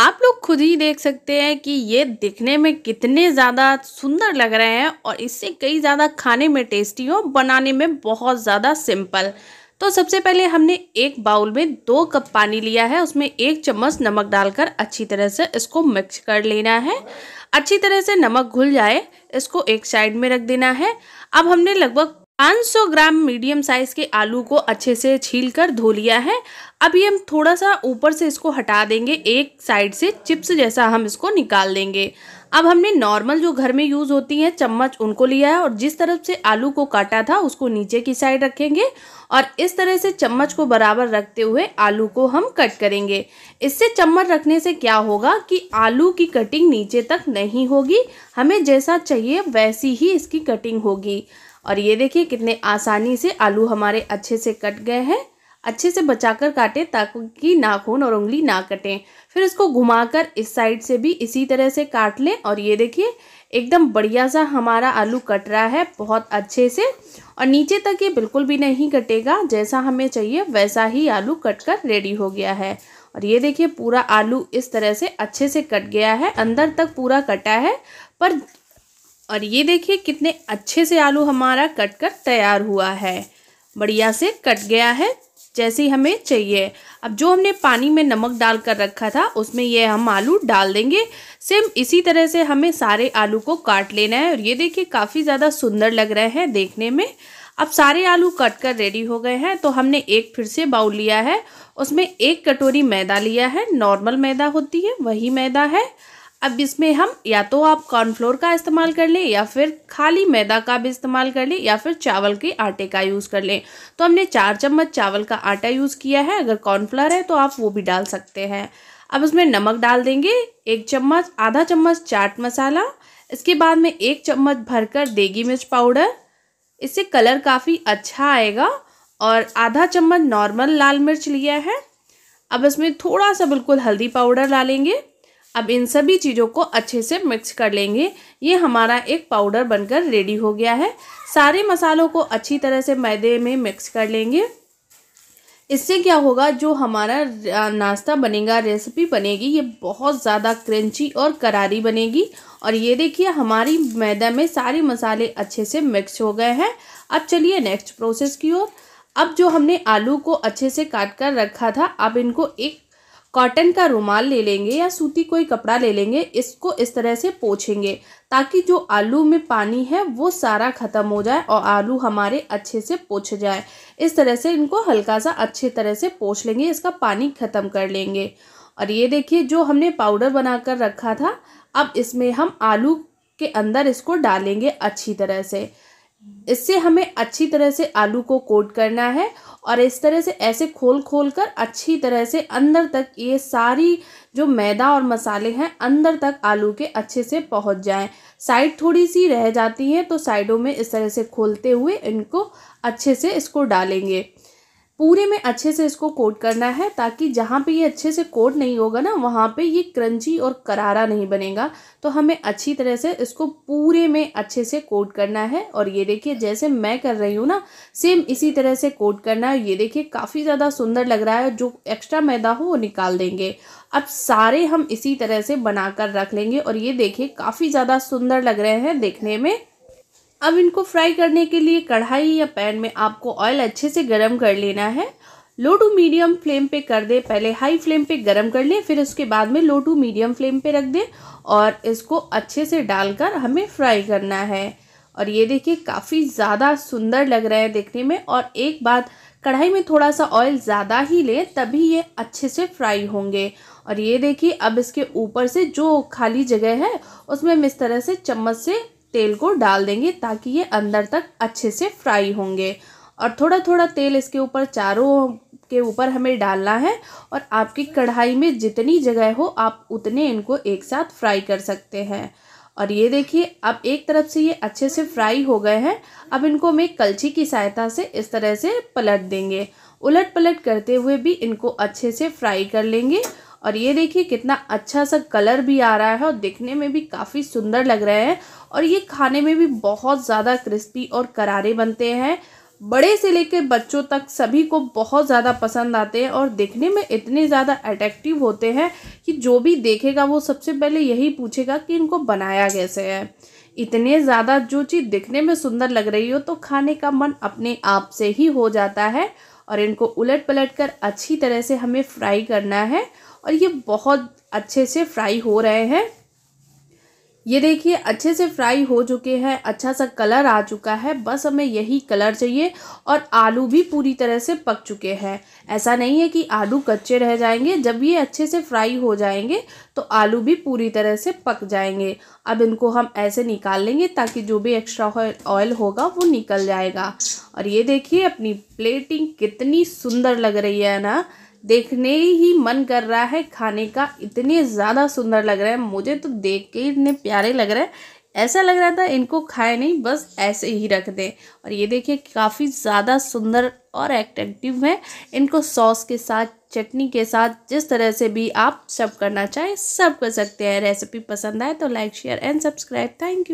आप लोग खुद ही देख सकते हैं कि ये दिखने में कितने ज़्यादा सुंदर लग रहे हैं और इससे कई ज़्यादा खाने में टेस्टी हो बनाने में बहुत ज़्यादा सिंपल तो सबसे पहले हमने एक बाउल में दो कप पानी लिया है उसमें एक चम्मच नमक डालकर अच्छी तरह से इसको मिक्स कर लेना है अच्छी तरह से नमक घुल जाए इसको एक साइड में रख देना है अब हमने लगभग 500 ग्राम मीडियम साइज़ के आलू को अच्छे से छील कर धो लिया है अभी हम थोड़ा सा ऊपर से इसको हटा देंगे एक साइड से चिप्स जैसा हम इसको निकाल देंगे अब हमने नॉर्मल जो घर में यूज़ होती हैं चम्मच उनको लिया है और जिस तरफ से आलू को काटा था उसको नीचे की साइड रखेंगे और इस तरह से चम्मच को बराबर रखते हुए आलू को हम कट करेंगे इससे चम्मच रखने से क्या होगा कि आलू की कटिंग नीचे तक नहीं होगी हमें जैसा चाहिए वैसी ही इसकी कटिंग होगी और ये देखिए कितने आसानी से आलू हमारे अच्छे से कट गए हैं अच्छे से बचाकर काटें ताकि नाखून और उंगली ना कटें फिर इसको घुमाकर इस साइड से भी इसी तरह से काट लें और ये देखिए एकदम बढ़िया सा हमारा आलू कट रहा है बहुत अच्छे से और नीचे तक ये बिल्कुल भी नहीं कटेगा जैसा हमें चाहिए वैसा ही आलू कट कर रेडी हो गया है और ये देखिए पूरा आलू इस तरह से अच्छे से कट गया है अंदर तक पूरा कटा है पर और ये देखिए कितने अच्छे से आलू हमारा कट कर तैयार हुआ है बढ़िया से कट गया है जैसी हमें चाहिए अब जो हमने पानी में नमक डाल कर रखा था उसमें ये हम आलू डाल देंगे सेम इसी तरह से हमें सारे आलू को काट लेना है और ये देखिए काफ़ी ज़्यादा सुंदर लग रहे हैं देखने में अब सारे आलू कट कर रेडी हो गए हैं तो हमने एक फिर से बाउल लिया है उसमें एक कटोरी मैदा लिया है नॉर्मल मैदा होती है वही मैदा है अब इसमें हम या तो आप कॉर्नफ्लोर का इस्तेमाल कर लें या फिर खाली मैदा का भी इस्तेमाल कर लें या फिर चावल के आटे का यूज़ कर लें तो हमने चार चम्मच चावल का आटा यूज़ किया है अगर कॉर्नफ्लोर है तो आप वो भी डाल सकते हैं अब इसमें नमक डाल देंगे एक चम्मच आधा चम्मच चाट मसाला इसके बाद में एक चम्मच भरकर देगी मिर्च पाउडर इससे कलर काफ़ी अच्छा आएगा और आधा चम्मच नॉर्मल लाल मिर्च लिया है अब इसमें थोड़ा सा बिल्कुल हल्दी पाउडर डालेंगे अब इन सभी चीज़ों को अच्छे से मिक्स कर लेंगे ये हमारा एक पाउडर बनकर रेडी हो गया है सारे मसालों को अच्छी तरह से मैदे में मिक्स कर लेंगे इससे क्या होगा जो हमारा नाश्ता बनेगा रेसिपी बनेगी ये बहुत ज़्यादा क्रंची और करारी बनेगी और ये देखिए हमारी मैदा में सारे मसाले अच्छे से मिक्स हो गए हैं अब चलिए नेक्स्ट प्रोसेस की ओर अब जो हमने आलू को अच्छे से काट कर रखा था अब इनको एक कॉटन का रुमाल ले लेंगे या सूती कोई कपड़ा ले लेंगे इसको इस तरह से पोछेंगे ताकि जो आलू में पानी है वो सारा ख़त्म हो जाए और आलू हमारे अच्छे से पोछ जाए इस तरह से इनको हल्का सा अच्छे तरह से पोछ लेंगे इसका पानी ख़त्म कर लेंगे और ये देखिए जो हमने पाउडर बनाकर रखा था अब इसमें हम आलू के अंदर इसको डालेंगे अच्छी तरह से इससे हमें अच्छी तरह से आलू को कोट करना है और इस तरह से ऐसे खोल खोल कर अच्छी तरह से अंदर तक ये सारी जो मैदा और मसाले हैं अंदर तक आलू के अच्छे से पहुंच जाएं साइड थोड़ी सी रह जाती हैं तो साइडों में इस तरह से खोलते हुए इनको अच्छे से इसको डालेंगे पूरे में अच्छे से इसको कोट करना है ताकि जहाँ पे ये अच्छे से कोट नहीं होगा ना वहाँ पे ये क्रंची और करारा नहीं बनेगा तो हमें अच्छी तरह से इसको पूरे में अच्छे से कोट करना है और ये देखिए जैसे मैं कर रही हूँ ना सेम इसी तरह से कोट करना है ये देखिए काफ़ी ज़्यादा सुंदर लग रहा है जो एक्स्ट्रा मैदा हो वो निकाल देंगे अब सारे हम इसी तरह से बना रख लेंगे और ये देखिए काफ़ी ज़्यादा सुंदर लग रहे हैं देखने में अब इनको फ्राई करने के लिए कढ़ाई या पैन में आपको ऑयल अच्छे से गर्म कर लेना है लो टू मीडियम फ्लेम पे कर दें पहले हाई फ्लेम पे गर्म कर लें फिर उसके बाद में लो टू मीडियम फ्लेम पे रख दें और इसको अच्छे से डालकर हमें फ्राई करना है और ये देखिए काफ़ी ज़्यादा सुंदर लग रहा है देखने में और एक बात कढ़ाई में थोड़ा सा ऑयल ज़्यादा ही ले तभी ये अच्छे से फ्राई होंगे और ये देखिए अब इसके ऊपर से जो खाली जगह है उसमें हम इस तरह से चम्मच से तेल को डाल देंगे ताकि ये अंदर तक अच्छे से फ्राई होंगे और थोड़ा थोड़ा तेल इसके ऊपर चारों के ऊपर हमें डालना है और आपकी कढ़ाई में जितनी जगह हो आप उतने इनको एक साथ फ्राई कर सकते हैं और ये देखिए अब एक तरफ से ये अच्छे से फ्राई हो गए हैं अब इनको हमें कलछी की सहायता से इस तरह से पलट देंगे उलट पलट करते हुए भी इनको अच्छे से फ्राई कर लेंगे और ये देखिए कितना अच्छा सा कलर भी आ रहा है और दिखने में भी काफ़ी सुंदर लग रहे हैं और ये खाने में भी बहुत ज़्यादा क्रिस्पी और करारे बनते हैं बड़े से लेकर बच्चों तक सभी को बहुत ज़्यादा पसंद आते हैं और देखने में इतने ज़्यादा अट्रैक्टिव होते हैं कि जो भी देखेगा वो सबसे पहले यही पूछेगा कि इनको बनाया कैसे है इतने ज़्यादा जो चीज़ दिखने में सुंदर लग रही हो तो खाने का मन अपने आप से ही हो जाता है और इनको उलट पलट कर अच्छी तरह से हमें फ्राई करना है और ये बहुत अच्छे से फ्राई हो रहे हैं ये देखिए अच्छे से फ्राई हो चुके हैं अच्छा सा कलर आ चुका है बस हमें यही कलर चाहिए और आलू भी पूरी तरह से पक चुके हैं ऐसा नहीं है कि आलू कच्चे रह जाएंगे जब ये अच्छे से फ्राई हो जाएंगे तो आलू भी पूरी तरह से पक जाएंगे अब इनको हम ऐसे निकाल लेंगे ताकि जो भी एक्स्ट्रा ऑयल होगा वो निकल जाएगा और ये देखिए अपनी प्लेटिंग कितनी सुंदर लग रही है ना देखने ही मन कर रहा है खाने का इतने ज़्यादा सुंदर लग रहा है मुझे तो देख के इतने प्यारे लग रहे हैं ऐसा लग रहा था इनको खाए नहीं बस ऐसे ही रख दें और ये देखिए काफ़ी ज़्यादा सुंदर और एक्टिव है इनको सॉस के साथ चटनी के साथ जिस तरह से भी आप सब करना चाहें सब कर सकते हैं रेसिपी पसंद आए तो like share and subscribe thank you